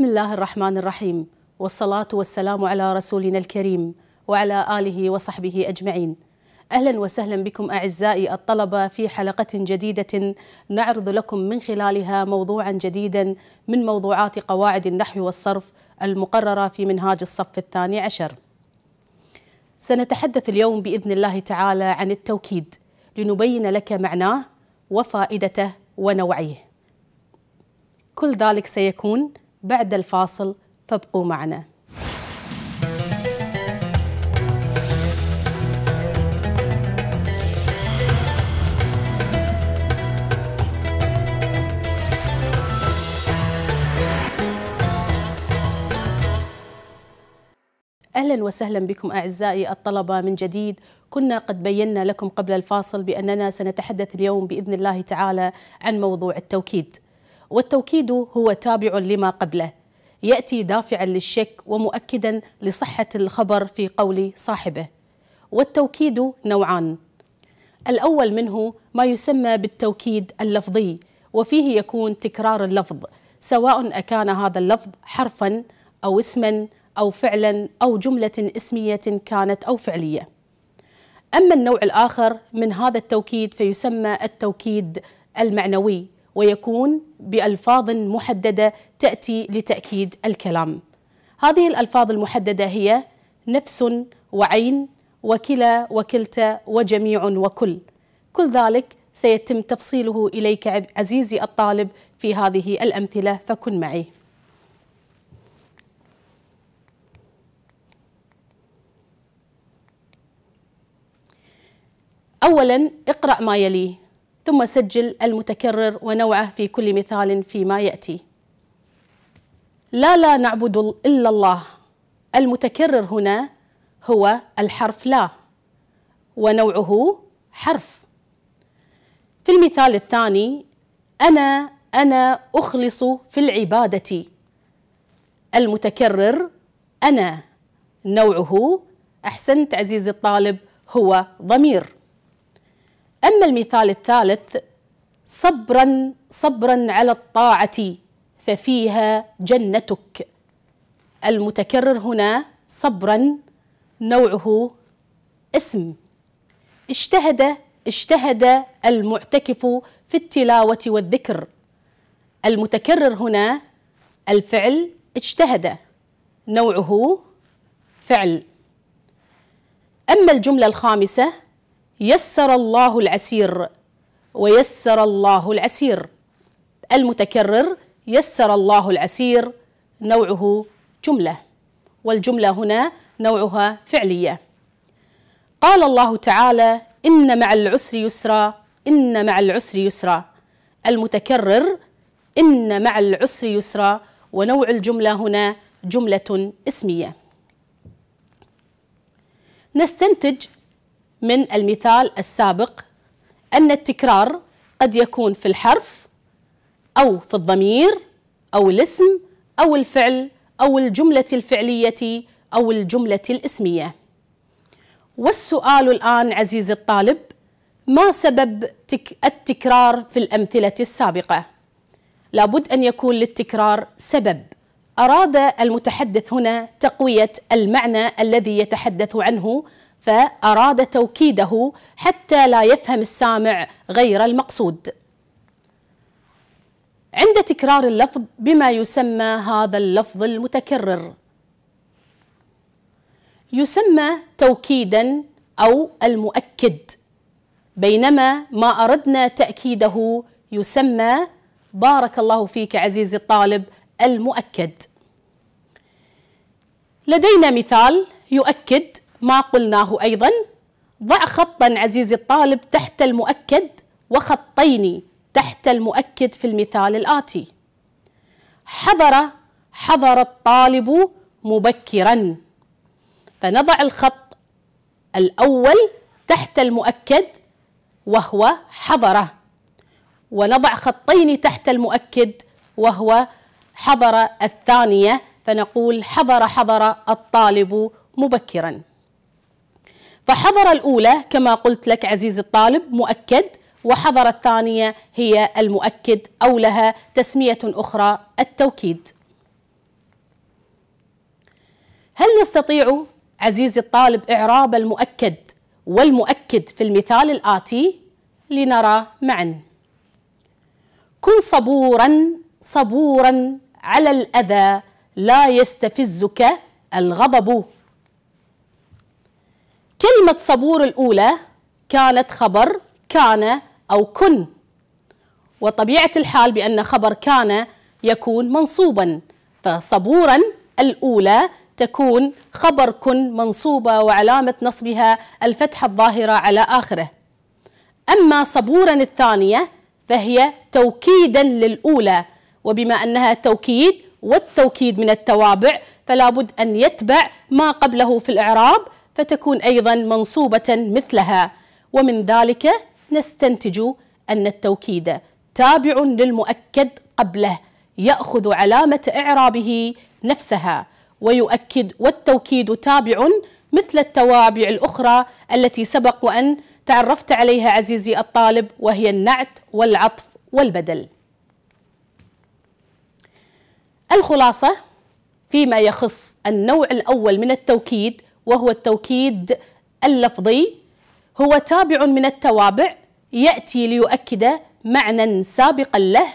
بسم الله الرحمن الرحيم والصلاة والسلام على رسولنا الكريم وعلى آله وصحبه أجمعين أهلا وسهلا بكم أعزائي الطلبة في حلقة جديدة نعرض لكم من خلالها موضوعا جديدا من موضوعات قواعد النحو والصرف المقررة في منهاج الصف الثاني عشر سنتحدث اليوم بإذن الله تعالى عن التوكيد لنبين لك معناه وفائدته ونوعيه كل ذلك سيكون بعد الفاصل فابقوا معنا اهلا وسهلا بكم اعزائي الطلبه من جديد كنا قد بينا لكم قبل الفاصل باننا سنتحدث اليوم باذن الله تعالى عن موضوع التوكيد والتوكيد هو تابع لما قبله ياتي دافعا للشك ومؤكدا لصحه الخبر في قول صاحبه والتوكيد نوعان الاول منه ما يسمى بالتوكيد اللفظي وفيه يكون تكرار اللفظ سواء اكان هذا اللفظ حرفا او اسما او فعلا او جمله اسميه كانت او فعليه اما النوع الاخر من هذا التوكيد فيسمى التوكيد المعنوي ويكون بألفاظ محددة تأتي لتأكيد الكلام هذه الألفاظ المحددة هي نفس وعين وكلا وكلتا وجميع وكل كل ذلك سيتم تفصيله إليك عزيزي الطالب في هذه الأمثلة فكن معي أولا اقرأ ما يليه ثم سجل المتكرر ونوعه في كل مثال فيما يأتي لا لا نعبد إلا الله المتكرر هنا هو الحرف لا ونوعه حرف في المثال الثاني أنا أنا أخلص في العبادة المتكرر أنا نوعه أحسنت عزيزي الطالب هو ضمير أما المثال الثالث صبرا صبرا على الطاعة ففيها جنتك المتكرر هنا صبرا نوعه اسم اجتهد اجتهد المعتكف في التلاوة والذكر المتكرر هنا الفعل اجتهد نوعه فعل أما الجملة الخامسة يسر الله العسير ويسر الله العسير المتكرر يسر الله العسير نوعه جملة والجملة هنا نوعها فعلية قال الله تعالى إن مع العسر يسرا إن مع العسر يسرا المتكرر إن مع العسر يسرا ونوع الجملة هنا جملة اسمية نستنتج من المثال السابق أن التكرار قد يكون في الحرف أو في الضمير أو الاسم أو الفعل أو الجملة الفعلية أو الجملة الاسمية والسؤال الآن عزيزي الطالب ما سبب التكرار في الأمثلة السابقة؟ لابد أن يكون للتكرار سبب أراد المتحدث هنا تقوية المعنى الذي يتحدث عنه فأراد توكيده حتى لا يفهم السامع غير المقصود عند تكرار اللفظ بما يسمى هذا اللفظ المتكرر يسمى توكيدا أو المؤكد بينما ما أردنا تأكيده يسمى بارك الله فيك عزيزي الطالب المؤكد لدينا مثال يؤكد ما قلناه أيضا ضع خطا عزيزي الطالب تحت المؤكد وخطين تحت المؤكد في المثال الآتي حضر حضر الطالب مبكرا فنضع الخط الأول تحت المؤكد وهو حضر ونضع خطين تحت المؤكد وهو حضر الثانية فنقول حضر حضر الطالب مبكراً فحضر الأولى كما قلت لك عزيز الطالب مؤكد وحضر الثانية هي المؤكد أو لها تسمية أخرى التوكيد هل نستطيع عزيزي الطالب إعراب المؤكد والمؤكد في المثال الآتي لنرى معا كن صبورا صبورا على الأذى لا يستفزك الغضب كلمة صبور الأولى كانت خبر كان أو كن وطبيعة الحال بأن خبر كان يكون منصوبا فصبورا الأولى تكون خبر كن منصوبة وعلامة نصبها الفتحة الظاهرة على آخره أما صبورا الثانية فهي توكيدا للأولى وبما أنها توكيد والتوكيد من التوابع فلا بد أن يتبع ما قبله في الإعراب فتكون أيضا منصوبة مثلها ومن ذلك نستنتج أن التوكيد تابع للمؤكد قبله يأخذ علامة إعرابه نفسها ويؤكد والتوكيد تابع مثل التوابع الأخرى التي سبق وأن تعرفت عليها عزيزي الطالب وهي النعت والعطف والبدل. الخلاصة فيما يخص النوع الأول من التوكيد وهو التوكيد اللفظي هو تابع من التوابع يأتي ليؤكد معنى سابقا له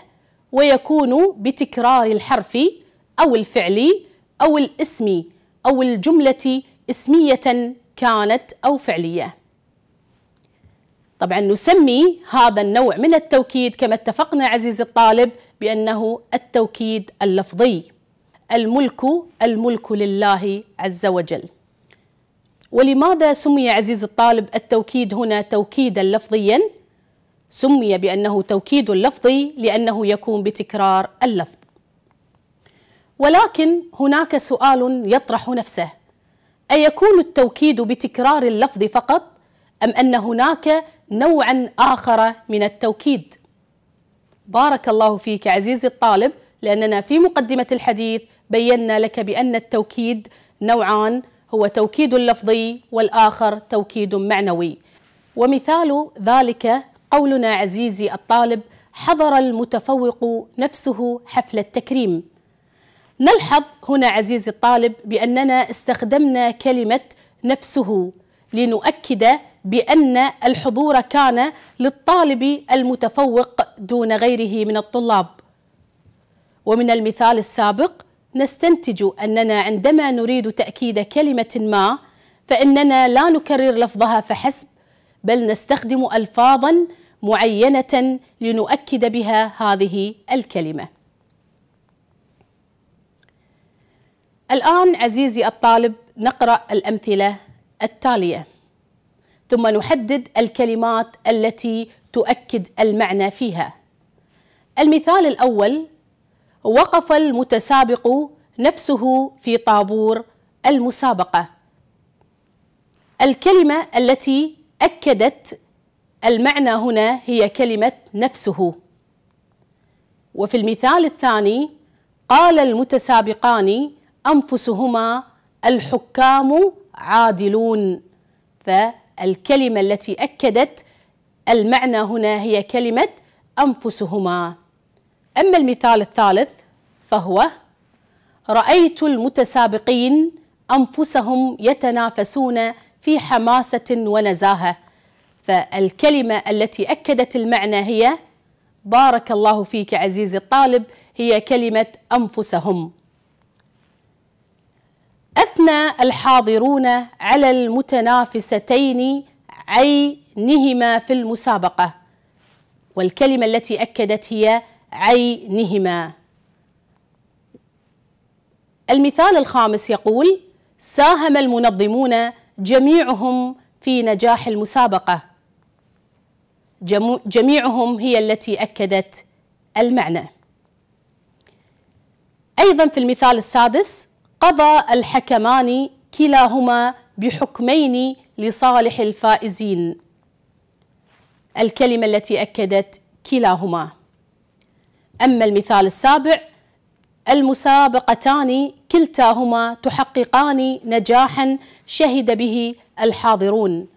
ويكون بتكرار الحرف أو الفعل أو الاسم أو الجملة اسمية كانت أو فعلية طبعا نسمي هذا النوع من التوكيد كما اتفقنا عزيزي الطالب بأنه التوكيد اللفظي الملك الملك لله عز وجل ولماذا سمي عزيز الطالب التوكيد هنا توكيدا لفظيا؟ سمي بأنه توكيد لفظي لأنه يكون بتكرار اللفظ ولكن هناك سؤال يطرح نفسه أيكون التوكيد بتكرار اللفظ فقط أم أن هناك نوعا آخر من التوكيد بارك الله فيك عزيزي الطالب لأننا في مقدمة الحديث بينا لك بأن التوكيد نوعان هو توكيد لفظي والآخر توكيد معنوي ومثال ذلك قولنا عزيزي الطالب حضر المتفوق نفسه حفل التكريم نلحظ هنا عزيزي الطالب بأننا استخدمنا كلمة نفسه لنؤكد بأن الحضور كان للطالب المتفوق دون غيره من الطلاب ومن المثال السابق نستنتج أننا عندما نريد تأكيد كلمة ما فإننا لا نكرر لفظها فحسب بل نستخدم ألفاظا معينة لنؤكد بها هذه الكلمة. الآن عزيزي الطالب نقرأ الأمثلة التالية ثم نحدد الكلمات التي تؤكد المعنى فيها. المثال الأول وقف المتسابق نفسه في طابور المسابقة الكلمة التي أكدت المعنى هنا هي كلمة نفسه وفي المثال الثاني قال المتسابقان أنفسهما الحكام عادلون فالكلمة التي أكدت المعنى هنا هي كلمة أنفسهما أما المثال الثالث فهو رأيت المتسابقين أنفسهم يتنافسون في حماسة ونزاهة فالكلمة التي أكدت المعنى هي بارك الله فيك عزيزي الطالب هي كلمة أنفسهم أثنى الحاضرون على المتنافستين عينهما في المسابقة والكلمة التي أكدت هي عينهما المثال الخامس يقول ساهم المنظمون جميعهم في نجاح المسابقة جميعهم هي التي أكدت المعنى أيضا في المثال السادس قضى الحكمان كلاهما بحكمين لصالح الفائزين الكلمة التي أكدت كلاهما أما المثال السابع المسابقتان كلتاهما تحققان نجاحا شهد به الحاضرون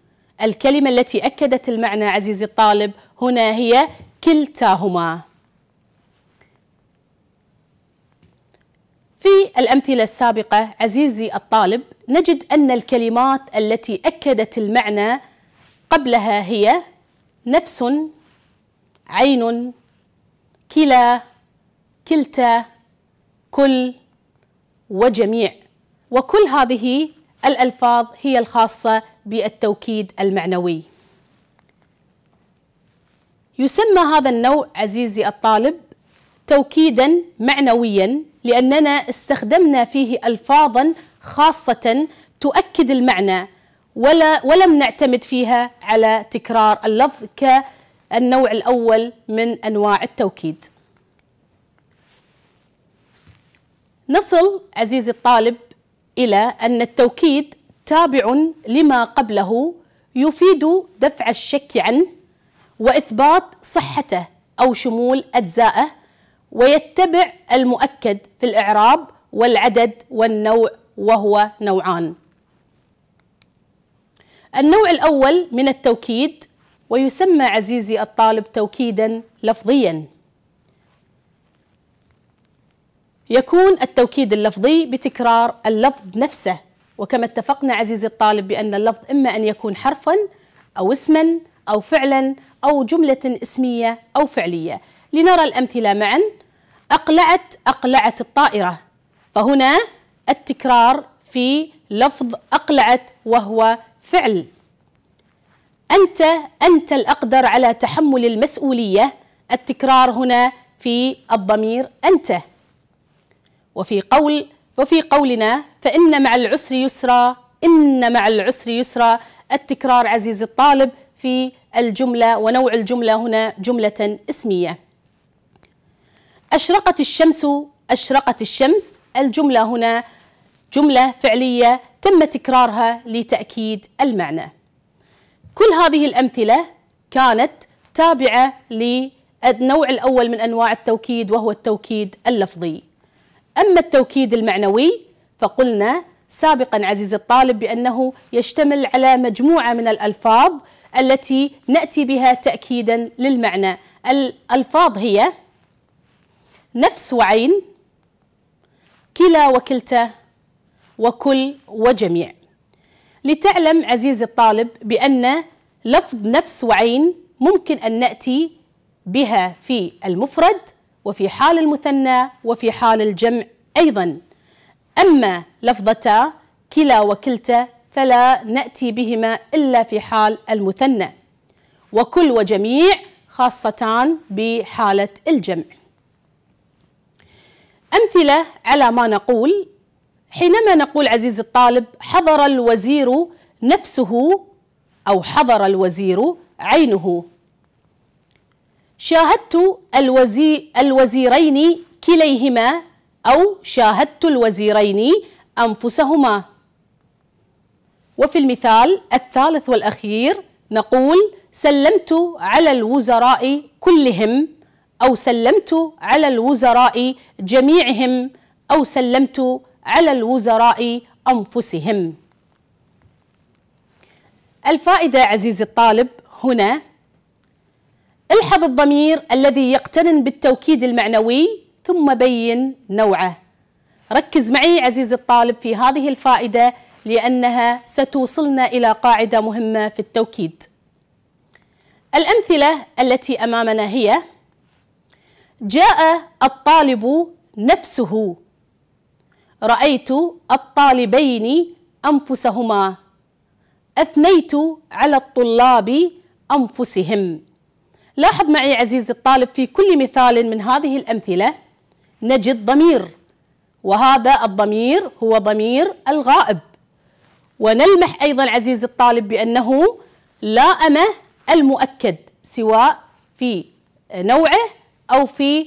الكلمة التي أكدت المعنى عزيزي الطالب هنا هي كلتاهما في الأمثلة السابقة عزيزي الطالب نجد أن الكلمات التي أكدت المعنى قبلها هي نفس عين كلا كلتا كل وجميع وكل هذه الألفاظ هي الخاصة بالتوكيد المعنوي يسمى هذا النوع عزيزي الطالب توكيدا معنويا لأننا استخدمنا فيه ألفاظا خاصة تؤكد المعنى ولا ولم نعتمد فيها على تكرار اللفظ كالتوكيد النوع الأول من أنواع التوكيد نصل عزيزي الطالب إلى أن التوكيد تابع لما قبله يفيد دفع الشك عنه وإثبات صحته أو شمول أجزائه ويتبع المؤكد في الإعراب والعدد والنوع وهو نوعان النوع الأول من التوكيد ويسمى عزيزي الطالب توكيدا لفظيا يكون التوكيد اللفظي بتكرار اللفظ نفسه وكما اتفقنا عزيزي الطالب بأن اللفظ إما أن يكون حرفا أو اسما أو فعلا أو جملة اسمية أو فعلية لنرى الأمثلة معا أقلعت أقلعت الطائرة فهنا التكرار في لفظ أقلعت وهو فعل أنت أنت الأقدر على تحمل المسؤولية التكرار هنا في الضمير أنت وفي قول وفي قولنا فإن مع العسر يسرا إن مع العسر يسرا التكرار عزيزي الطالب في الجملة ونوع الجملة هنا جملة اسمية أشرقت الشمس أشرقت الشمس الجملة هنا جملة فعلية تم تكرارها لتأكيد المعنى كل هذه الأمثلة كانت تابعة للنوع الأول من أنواع التوكيد وهو التوكيد اللفظي أما التوكيد المعنوي فقلنا سابقا عزيزي الطالب بأنه يشتمل على مجموعة من الألفاظ التي نأتي بها تأكيدا للمعنى الألفاظ هي نفس وعين كلا وكلتا وكل وجميع لتعلم عزيزي الطالب بأن لفظ نفس وعين ممكن أن نأتي بها في المفرد وفي حال المثنى وفي حال الجمع أيضا أما لفظتا كلا وكلتا فلا نأتي بهما إلا في حال المثنى وكل وجميع خاصتان بحالة الجمع أمثلة على ما نقول حينما نقول عزيزي الطالب حضر الوزير نفسه أو حضر الوزير عينه شاهدت الوزي الوزيرين كليهما أو شاهدت الوزيرين أنفسهما وفي المثال الثالث والأخير نقول سلمت على الوزراء كلهم أو سلمت على الوزراء جميعهم أو سلمت على الوزراء أنفسهم الفائدة عزيزي الطالب هنا الحظ الضمير الذي يقترن بالتوكيد المعنوي ثم بين نوعه ركز معي عزيزي الطالب في هذه الفائدة لأنها ستوصلنا إلى قاعدة مهمة في التوكيد الأمثلة التي أمامنا هي جاء الطالب نفسه رأيت الطالبين أنفسهما أثنيت على الطلاب أنفسهم لاحظ معي عزيزي الطالب في كل مثال من هذه الأمثلة نجد ضمير وهذا الضمير هو ضمير الغائب ونلمح أيضا عزيزي الطالب بأنه لائمة المؤكد سواء في نوعه أو في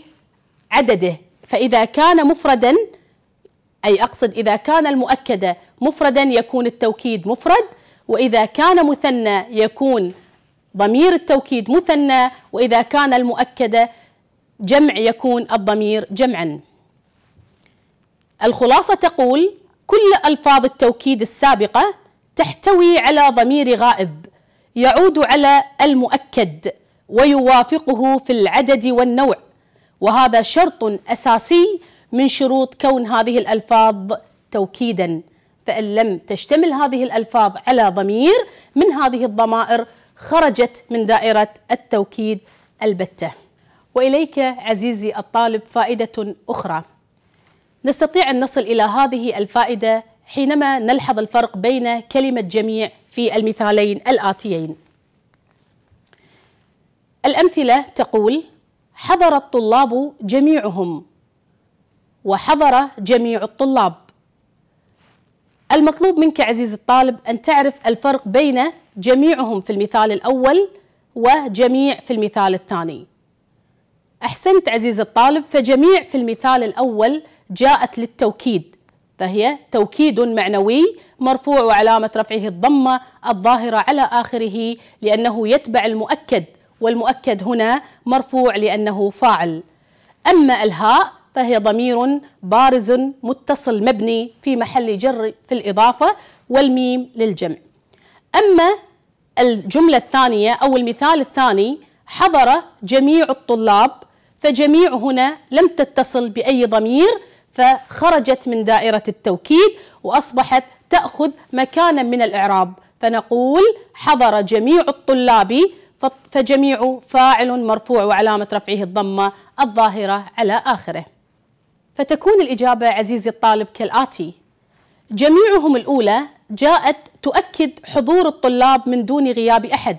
عدده فإذا كان مفردا أي أقصد إذا كان المؤكدة مفردا يكون التوكيد مفرد وإذا كان مثنى يكون ضمير التوكيد مثنى وإذا كان المؤكدة جمع يكون الضمير جمعا الخلاصة تقول كل ألفاظ التوكيد السابقة تحتوي على ضمير غائب يعود على المؤكد ويوافقه في العدد والنوع وهذا شرط أساسي من شروط كون هذه الألفاظ توكيدا فإن لم تشتمل هذه الألفاظ على ضمير من هذه الضمائر خرجت من دائرة التوكيد البتة وإليك عزيزي الطالب فائدة أخرى نستطيع أن نصل إلى هذه الفائدة حينما نلحظ الفرق بين كلمة جميع في المثالين الآتيين الأمثلة تقول حضر الطلاب جميعهم وحضر جميع الطلاب المطلوب منك عزيزي الطالب أن تعرف الفرق بين جميعهم في المثال الأول وجميع في المثال الثاني أحسنت عزيزي الطالب فجميع في المثال الأول جاءت للتوكيد فهي توكيد معنوي مرفوع وعلامة رفعه الضمة الظاهرة على آخره لأنه يتبع المؤكد والمؤكد هنا مرفوع لأنه فاعل أما الهاء فهي ضمير بارز متصل مبني في محل جر في الإضافة والميم للجمع أما الجملة الثانية أو المثال الثاني حضر جميع الطلاب فجميع هنا لم تتصل بأي ضمير فخرجت من دائرة التوكيد وأصبحت تأخذ مكانا من الإعراب فنقول حضر جميع الطلاب فجميع فاعل مرفوع وعلامة رفعه الضمة الظاهرة على آخره فتكون الإجابة عزيزي الطالب كالآتي جميعهم الأولى جاءت تؤكد حضور الطلاب من دون غياب أحد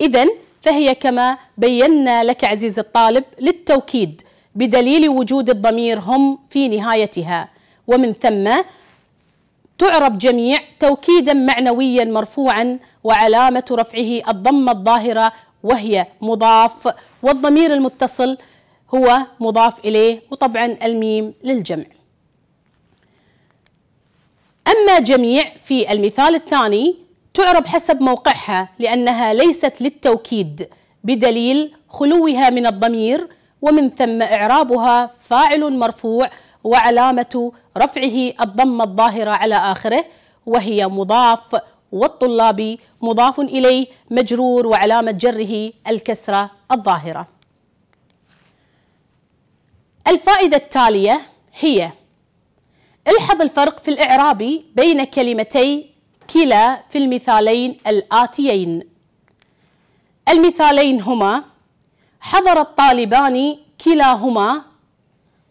إذا فهي كما بينا لك عزيزي الطالب للتوكيد بدليل وجود الضمير هم في نهايتها ومن ثم تعرب جميع توكيدا معنويا مرفوعا وعلامة رفعه الضمة الظاهرة وهي مضاف والضمير المتصل هو مضاف إليه وطبعا الميم للجمع أما جميع في المثال الثاني تعرب حسب موقعها لأنها ليست للتوكيد بدليل خلوها من الضمير ومن ثم إعرابها فاعل مرفوع وعلامة رفعه الضم الظاهرة على آخره وهي مضاف والطلاب مضاف إليه مجرور وعلامة جره الكسرة الظاهرة الفائدة التالية هي الحظ الفرق في الإعرابي بين كلمتي كلا في المثالين الآتيين المثالين هما حضر الطالبان كلاهما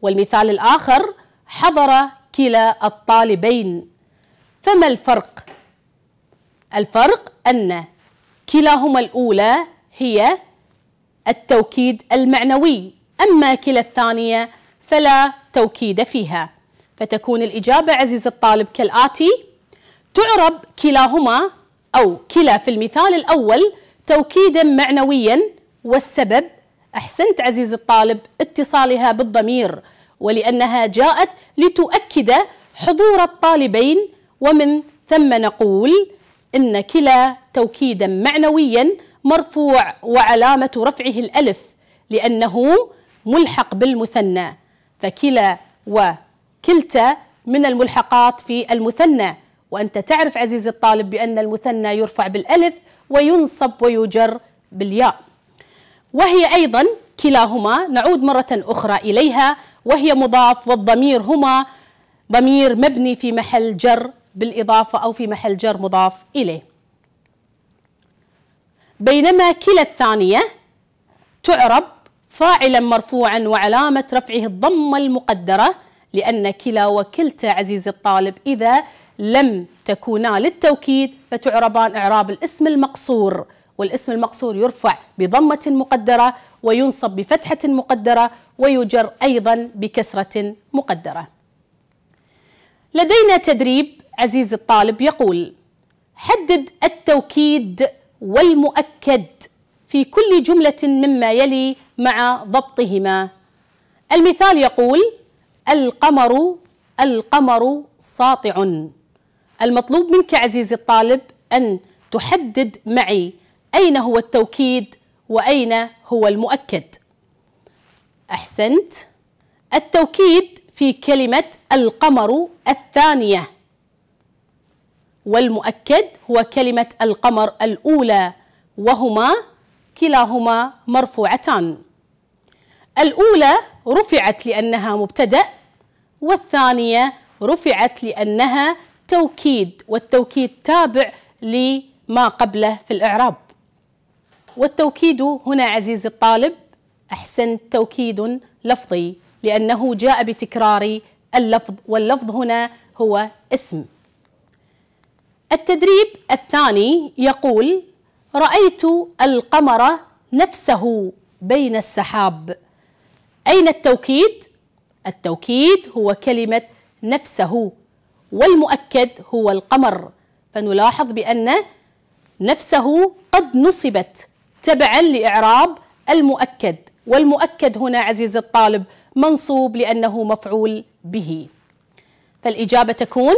والمثال الآخر حضر كلا الطالبين فما الفرق؟ الفرق أن كلاهما الأولى هي التوكيد المعنوي أما كلا الثانية فلا توكيد فيها فتكون الإجابة عزيز الطالب كالآتي تعرب كلاهما أو كلا في المثال الأول توكيدا معنويا والسبب أحسنت عزيز الطالب اتصالها بالضمير ولأنها جاءت لتؤكد حضور الطالبين ومن ثم نقول إن كلا توكيدا معنويا مرفوع وعلامة رفعه الألف لأنه ملحق بالمثنى فكلا وكلتا من الملحقات في المثنى وأنت تعرف عزيزي الطالب بأن المثنى يرفع بالألف وينصب ويجر بالياء وهي أيضا كلاهما نعود مرة أخرى إليها وهي مضاف والضمير هما ضمير مبني في محل جر بالإضافة أو في محل جر مضاف إليه بينما كلا الثانية تعرب فاعلا مرفوعا وعلامة رفعه الضمة المقدرة لأن كلا وكلتا عزيزي الطالب إذا لم تكونا للتوكيد فتعربان إعراب الاسم المقصور والاسم المقصور يرفع بضمة مقدرة وينصب بفتحة مقدرة ويجر أيضا بكسرة مقدرة لدينا تدريب عزيزي الطالب يقول حدد التوكيد والمؤكد في كل جملة مما يلي مع ضبطهما المثال يقول القمر القمر ساطع المطلوب منك عزيزي الطالب أن تحدد معي أين هو التوكيد وأين هو المؤكد أحسنت التوكيد في كلمة القمر الثانية والمؤكد هو كلمة القمر الأولى وهما كلاهما مرفوعتان الأولى رفعت لأنها مبتدأ والثانية رفعت لأنها توكيد والتوكيد تابع لما قبله في الإعراب والتوكيد هنا عزيز الطالب أحسن توكيد لفظي لأنه جاء بتكرار اللفظ واللفظ هنا هو اسم التدريب الثاني يقول رأيت القمر نفسه بين السحاب أين التوكيد؟ التوكيد هو كلمة نفسه والمؤكد هو القمر فنلاحظ بأن نفسه قد نصبت تبعا لإعراب المؤكد والمؤكد هنا عزيز الطالب منصوب لأنه مفعول به فالإجابة تكون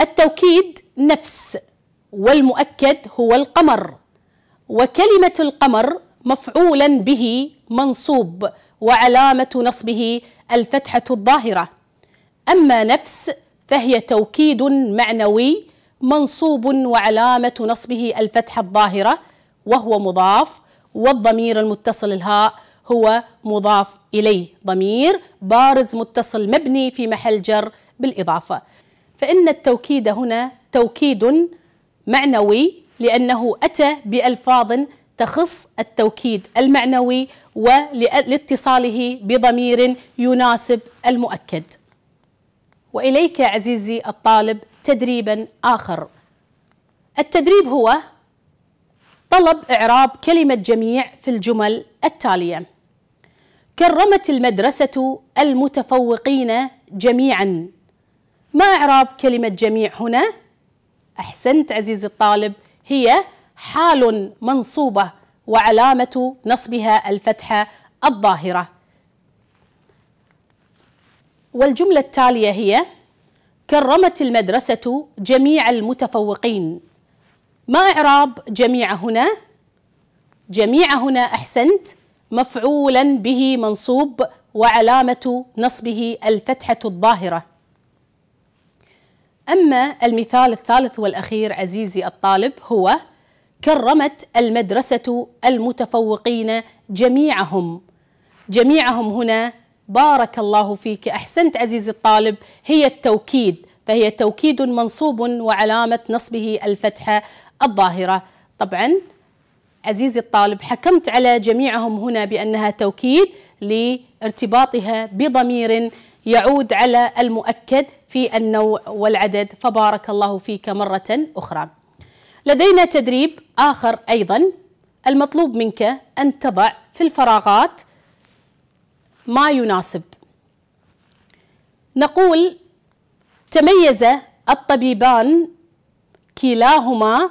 التوكيد نفس والمؤكد هو القمر وكلمة القمر مفعولا به منصوب وعلامة نصبه الفتحة الظاهرة أما نفس فهي توكيد معنوي منصوب وعلامة نصبه الفتحة الظاهرة وهو مضاف والضمير المتصل الهاء هو مضاف إليه ضمير بارز متصل مبني في محل جر بالإضافة فإن التوكيد هنا توكيد معنوي لأنه أتى بألفاظ تخص التوكيد المعنوي ولاتصاله بضمير يناسب المؤكد واليك عزيزي الطالب تدريبا اخر التدريب هو طلب اعراب كلمه جميع في الجمل التاليه كرمت المدرسه المتفوقين جميعا ما اعراب كلمه جميع هنا احسنت عزيزي الطالب هي حال منصوبة وعلامة نصبها الفتحة الظاهرة والجملة التالية هي كرمت المدرسة جميع المتفوقين ما إعراب جميع هنا؟ جميع هنا أحسنت مفعولا به منصوب وعلامة نصبه الفتحة الظاهرة أما المثال الثالث والأخير عزيزي الطالب هو كرمت المدرسة المتفوقين جميعهم جميعهم هنا بارك الله فيك أحسنت عزيزي الطالب هي التوكيد فهي توكيد منصوب وعلامة نصبه الفتحة الظاهرة طبعا عزيزي الطالب حكمت على جميعهم هنا بأنها توكيد لارتباطها بضمير يعود على المؤكد في النوع والعدد فبارك الله فيك مرة أخرى لدينا تدريب آخر أيضا المطلوب منك أن تضع في الفراغات ما يناسب نقول تميز الطبيبان كلاهما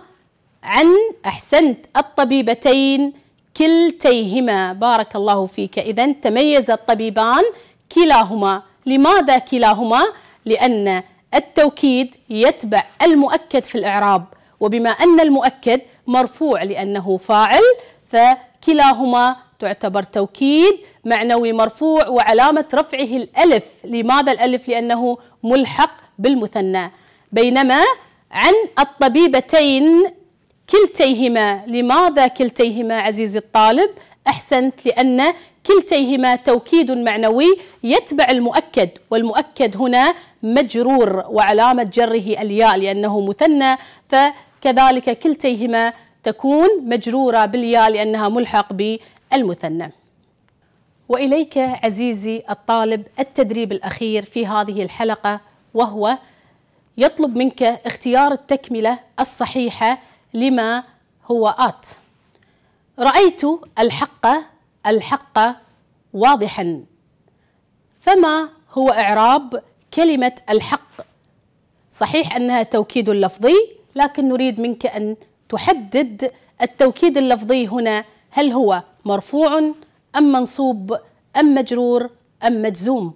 عن أحسنت الطبيبتين كلتيهما بارك الله فيك إذا تميز الطبيبان كلاهما لماذا كلاهما؟ لأن التوكيد يتبع المؤكد في الإعراب وبما أن المؤكد مرفوع لأنه فاعل فكلاهما تعتبر توكيد معنوي مرفوع وعلامة رفعه الألف لماذا الألف؟ لأنه ملحق بالمثنى بينما عن الطبيبتين كلتيهما لماذا كلتيهما عزيزي الطالب؟ أحسنت لأن كلتيهما توكيد معنوي يتبع المؤكد والمؤكد هنا مجرور وعلامة جره الياء لأنه مثنى ف كذلك كلتيهما تكون مجرورة بالياء لأنها ملحق بالمثنى وإليك عزيزي الطالب التدريب الأخير في هذه الحلقة وهو يطلب منك اختيار التكملة الصحيحة لما هو آت رأيت الحق الحق واضحا فما هو إعراب كلمة الحق صحيح أنها توكيد لفظي لكن نريد منك أن تحدد التوكيد اللفظي هنا هل هو مرفوع أم منصوب أم مجرور أم مجزوم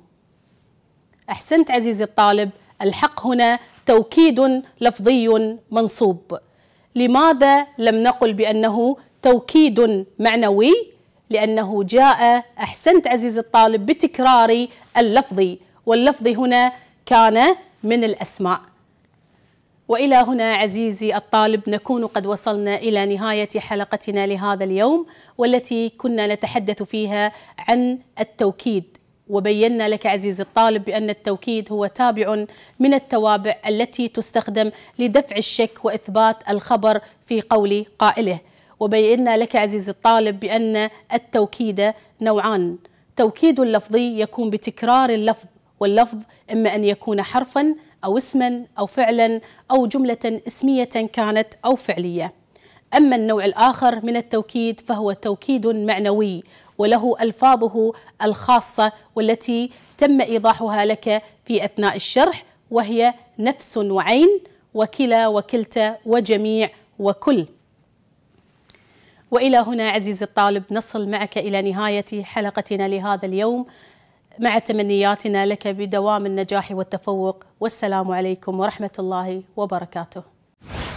أحسنت عزيزي الطالب الحق هنا توكيد لفظي منصوب لماذا لم نقل بأنه توكيد معنوي لأنه جاء أحسنت عزيزي الطالب بتكرار اللفظي واللفظ هنا كان من الأسماء والى هنا عزيزي الطالب نكون قد وصلنا الى نهايه حلقتنا لهذا اليوم والتي كنا نتحدث فيها عن التوكيد وبينا لك عزيزي الطالب بأن التوكيد هو تابع من التوابع التي تستخدم لدفع الشك وإثبات الخبر في قول قائله وبينا لك عزيزي الطالب بأن التوكيد نوعان توكيد لفظي يكون بتكرار اللفظ واللفظ إما أن يكون حرفا أو اسما أو فعلا أو جملة اسمية كانت أو فعلية أما النوع الآخر من التوكيد فهو توكيد معنوي وله ألفاظه الخاصة والتي تم إيضاحها لك في أثناء الشرح وهي نفس وعين وكلا وكلتا وجميع وكل والى هنا عزيزي الطالب نصل معك الى نهايه حلقتنا لهذا اليوم مع تمنياتنا لك بدوام النجاح والتفوق والسلام عليكم ورحمة الله وبركاته